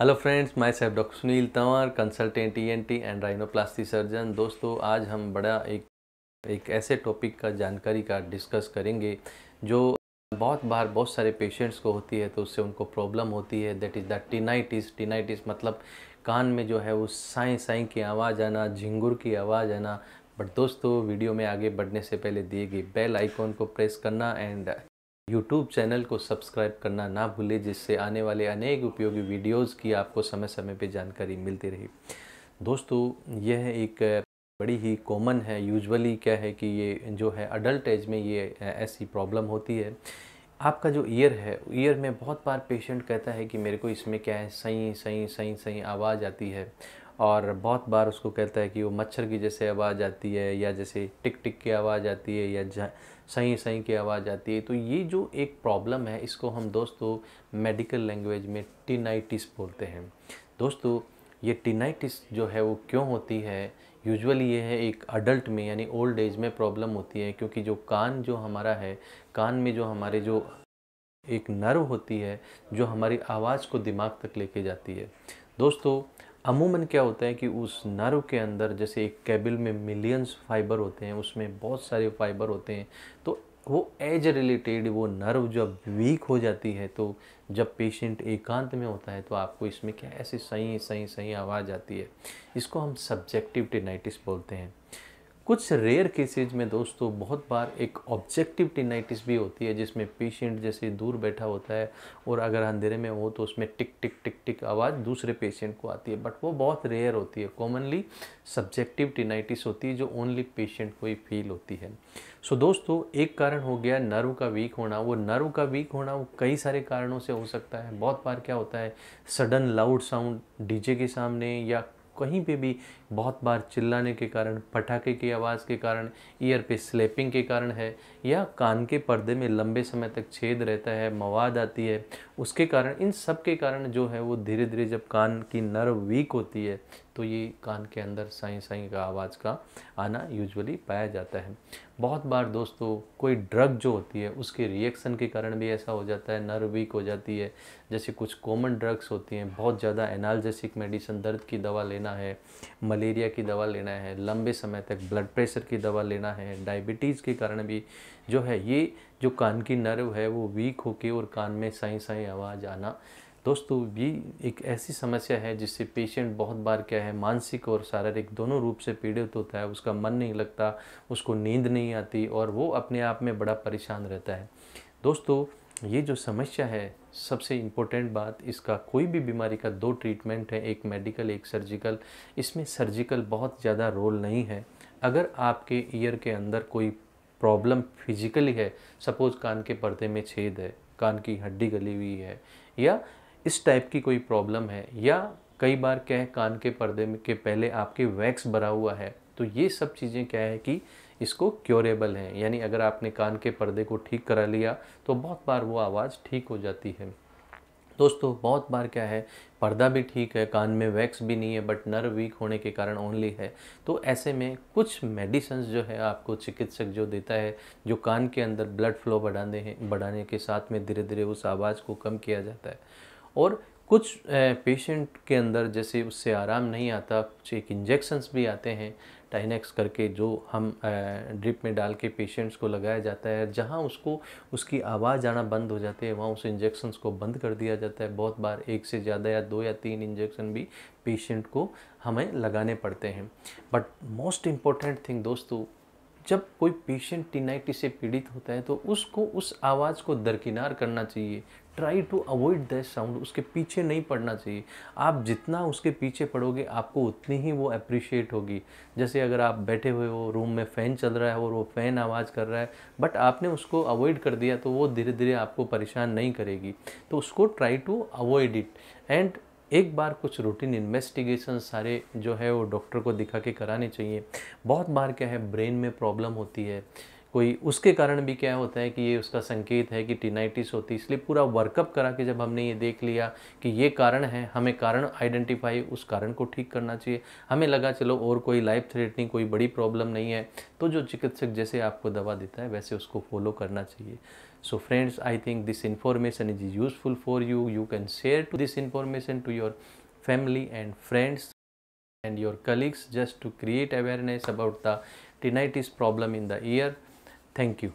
Hello friends myself doctor Sunil Tanwar consultant ENT and rhinoplasty surgeon दोस्तों आज हम बड़ा एक एक ऐसे टॉपिक का जानकारी का डिस्कस करेंगे जो बहुत बार बहुत सारे पेशेंट्स को होती है तो उससे उनको प्रॉब्लम होती है that is the tinnitus tinnitus मतलब कान में जो है उस साई साई की आवाज़ आना झिंगुर की आवाज़ आना बट दोस्तों वीडियो में आगे बढ़ने से पहले दिए गए बेल आइकॉन को प्रेस करना एंड YouTube चैनल को सब्सक्राइब करना ना भूलें जिससे आने वाले अनेक उपयोगी वीडियोस की आपको समय समय पे जानकारी मिलती रही दोस्तों यह एक बड़ी ही कॉमन है यूजुअली क्या है कि ये जो है अडल्ट एज में ये ऐसी प्रॉब्लम होती है आपका जो ईयर है ईयर में बहुत बार पेशेंट कहता है कि मेरे को इसमें क्या है सही सही सही सही आवाज़ आती है और बहुत बार उसको कहता है कि वो मच्छर की जैसे आवाज़ आती है या जैसे टिक टिक की आवाज़ आती है या सही सही की आवाज़ आती है तो ये जो एक प्रॉब्लम है इसको हम दोस्तों मेडिकल लैंग्वेज में टिनाइटिस बोलते हैं दोस्तों ये टिनाइटिस जो है वो क्यों होती है यूजुअली ये है एक अडल्ट में यानी ओल्ड एज में प्रॉब्लम होती है क्योंकि जो कान जो हमारा है कान में जो हमारे जो एक नर्व होती है जो हमारी आवाज़ को दिमाग तक लेके जाती है दोस्तों अमूमन क्या होता है कि उस नर्व के अंदर जैसे एक केबल में मिलियंस फाइबर होते हैं उसमें बहुत सारे फाइबर होते हैं तो वो एज रिलेटेड वो नर्व जब वीक हो जाती है तो जब पेशेंट एकांत में होता है तो आपको इसमें क्या ऐसी सही सही सही आवाज़ आती है इसको हम सब्जेक्टिव टेनाइटिस बोलते हैं कुछ रेयर केसेज में दोस्तों बहुत बार एक ऑब्जेक्टिव टिनाइटिस भी होती है जिसमें पेशेंट जैसे दूर बैठा होता है और अगर अंधेरे में हो तो उसमें टिक टिक टिक टिक आवाज़ दूसरे पेशेंट को आती है बट वो बहुत रेयर होती है कॉमनली सब्जेक्टिव टिनाइटिस होती है जो ओनली पेशेंट को ही फील होती है सो so, दोस्तों एक कारण हो गया नर्व का वीक होना वो नर्व का वीक होना वो कई सारे कारणों से हो सकता है बहुत बार क्या होता है सडन लाउड साउंड डीजे के सामने या कहीं पे भी बहुत बार चिल्लाने के कारण पटाखे की आवाज़ के कारण ईयर पे स्लेपिंग के कारण है या कान के पर्दे में लंबे समय तक छेद रहता है मवाद आती है उसके कारण इन सब के कारण जो है वो धीरे धीरे जब कान की नर्व वीक होती है तो ये कान के अंदर साई साई का आवाज़ का आना यूजुअली पाया जाता है बहुत बार दोस्तों कोई ड्रग जो होती है उसके रिएक्शन के कारण भी ऐसा हो जाता है नर्व वीक हो जाती है जैसे कुछ कॉमन ड्रग्स होती हैं बहुत ज़्यादा एनाल्जेसिक मेडिसिन दर्द की दवा लेना लेना है मलेरिया की दवा लेना है लंबे समय तक ब्लड प्रेशर की दवा लेना है डायबिटीज़ के कारण भी जो है ये जो कान की नर्व है वो वीक होके और कान में साई साई आवाज़ आना दोस्तों ये एक ऐसी समस्या है जिससे पेशेंट बहुत बार क्या है मानसिक और शारीरिक दोनों रूप से पीड़ित होता है उसका मन नहीं लगता उसको नींद नहीं आती और वो अपने आप में बड़ा परेशान रहता है दोस्तों ये जो समस्या है सबसे इम्पोर्टेंट बात इसका कोई भी बीमारी का दो ट्रीटमेंट है एक मेडिकल एक सर्जिकल इसमें सर्जिकल बहुत ज़्यादा रोल नहीं है अगर आपके ईयर के अंदर कोई प्रॉब्लम फिजिकली है सपोज़ कान के पर्दे में छेद है कान की हड्डी गली हुई है या इस टाइप की कोई प्रॉब्लम है या कई बार क्या है कान के पर्दे में के पहले आपके वैक्स भरा हुआ है तो ये सब चीज़ें क्या है कि इसको क्योरेबल है यानी अगर आपने कान के पर्दे को ठीक करा लिया तो बहुत बार वो आवाज़ ठीक हो जाती है दोस्तों बहुत बार क्या है पर्दा भी ठीक है कान में वैक्स भी नहीं है बट नर्व वीक होने के कारण ओनली है तो ऐसे में कुछ मेडिसन्स जो है आपको चिकित्सक जो देता है जो कान के अंदर ब्लड फ्लो बढ़ाने हैं बढ़ाने के साथ में धीरे धीरे उस आवाज़ को कम किया जाता है और कुछ पेशेंट के अंदर जैसे उससे आराम नहीं आता कुछ एक इंजेक्शन्स भी आते हैं टाइनेक्स करके जो हम ड्रिप में डाल के पेशेंट्स को लगाया जाता है जहाँ उसको उसकी आवाज़ आना बंद हो जाती है वहाँ उस इंजेक्शन्स को बंद कर दिया जाता है बहुत बार एक से ज़्यादा या दो या तीन इंजेक्शन भी पेशेंट को हमें लगाने पड़ते हैं बट मोस्ट इम्पॉर्टेंट थिंग दोस्तों जब कोई पेशेंट टीनाइटिस से पीड़ित होता है तो उसको उस आवाज़ को दरकिनार करना चाहिए try to avoid that sound उसके पीछे नहीं पड़ना चाहिए आप जितना उसके पीछे पड़ोगे आपको उतनी ही वो अप्रिशिएट होगी जैसे अगर आप बैठे हुए हो रूम में फ़ैन चल रहा है और वो फ़ैन आवाज़ कर रहा है बट आपने उसको अवॉइड कर दिया तो वो धीरे धीरे आपको परेशान नहीं करेगी तो उसको try to avoid it and एक बार कुछ रूटीन इन्वेस्टिगेशन सारे जो है वो डॉक्टर को दिखा के कराने चाहिए बहुत बार क्या है ब्रेन में प्रॉब्लम होती है कोई उसके कारण भी क्या होता है कि ये उसका संकेत है कि टीनाइटिस होती है इसलिए पूरा वर्कअप करा के जब हमने ये देख लिया कि ये कारण है हमें कारण आइडेंटिफाई उस कारण को ठीक करना चाहिए हमें लगा चलो और कोई लाइफ थ्रेटनिंग कोई बड़ी प्रॉब्लम नहीं है तो जो चिकित्सक जैसे आपको दवा देता है वैसे उसको फॉलो करना चाहिए so friends I think this information is useful for you you can share to this information to your family and friends and your colleagues just to create awareness about the tinnitus problem in the ear Thank you.